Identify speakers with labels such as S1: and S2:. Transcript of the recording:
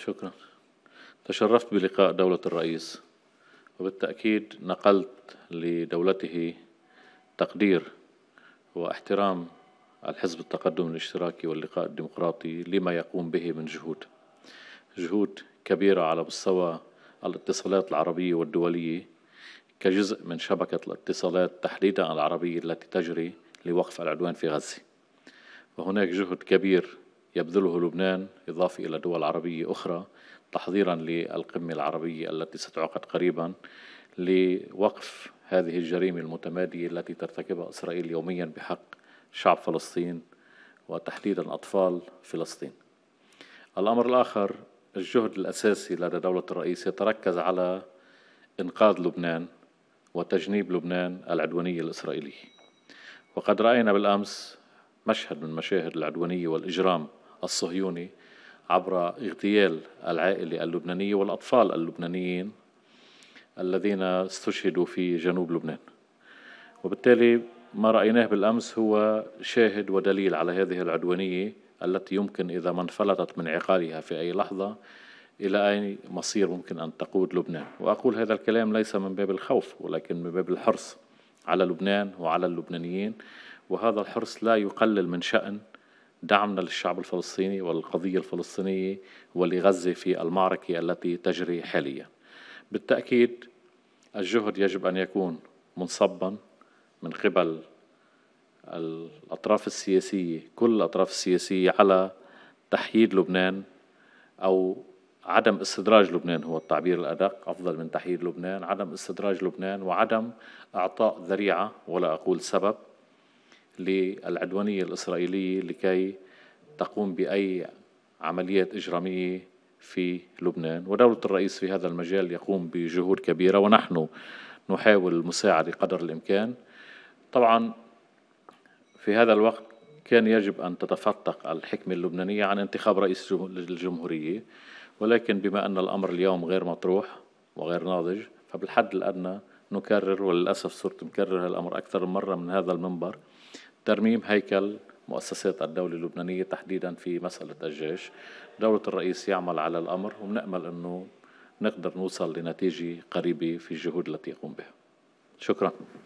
S1: شكرا تشرفت بلقاء دولة الرئيس وبالتأكيد نقلت لدولته تقدير واحترام الحزب التقدم الاشتراكي واللقاء الديمقراطي لما يقوم به من جهود جهود كبيرة على مستوى الاتصالات العربية والدولية كجزء من شبكة الاتصالات تحديدا العربية التي تجري لوقف العدوان في غزة وهناك جهد كبير يبذله لبنان إضافة إلى دول عربية أخرى تحضيرا للقمة العربية التي ستعقد قريبا لوقف هذه الجريمة المتمادية التي ترتكبها إسرائيل يوميا بحق شعب فلسطين وتحديدا أطفال فلسطين الأمر الآخر الجهد الأساسي لدى دولة الرئيس يتركز على إنقاذ لبنان وتجنيب لبنان العدوانية الإسرائيلية وقد رأينا بالأمس مشهد من مشاهد العدوانية والإجرام الصهيوني عبر اغتيال العائلة اللبنانية والأطفال اللبنانيين الذين استشهدوا في جنوب لبنان وبالتالي ما رأيناه بالأمس هو شاهد ودليل على هذه العدوانية التي يمكن إذا ما انفلتت من عقالها في أي لحظة إلى أي مصير ممكن أن تقود لبنان وأقول هذا الكلام ليس من باب الخوف ولكن من باب الحرص على لبنان وعلى اللبنانيين وهذا الحرص لا يقلل من شأن دعمنا للشعب الفلسطيني والقضية الفلسطينية ولغزة في المعركة التي تجري حاليا بالتأكيد الجهد يجب أن يكون منصبا من قبل الأطراف السياسية كل الأطراف السياسية على تحييد لبنان أو عدم استدراج لبنان هو التعبير الأدق أفضل من تحييد لبنان عدم استدراج لبنان وعدم أعطاء ذريعة ولا أقول سبب للعدوانية الإسرائيلية لكي تقوم بأي عمليات إجرامية في لبنان ودولة الرئيس في هذا المجال يقوم بجهود كبيرة ونحن نحاول المساعدة قدر الإمكان طبعا في هذا الوقت كان يجب أن تتفتق الحكمة اللبنانية عن انتخاب رئيس الجمهورية ولكن بما أن الأمر اليوم غير مطروح وغير ناضج فبالحد الأدنى نكرر وللأسف صرت مكرر هالأمر أكثر من مرة من هذا المنبر ترميم هيكل مؤسسات الدولة اللبنانية تحديدا في مسألة الجيش دولة الرئيس يعمل على الأمر وبنأمل أنه نقدر نوصل لنتيجة قريبة في الجهود التي يقوم بها شكرا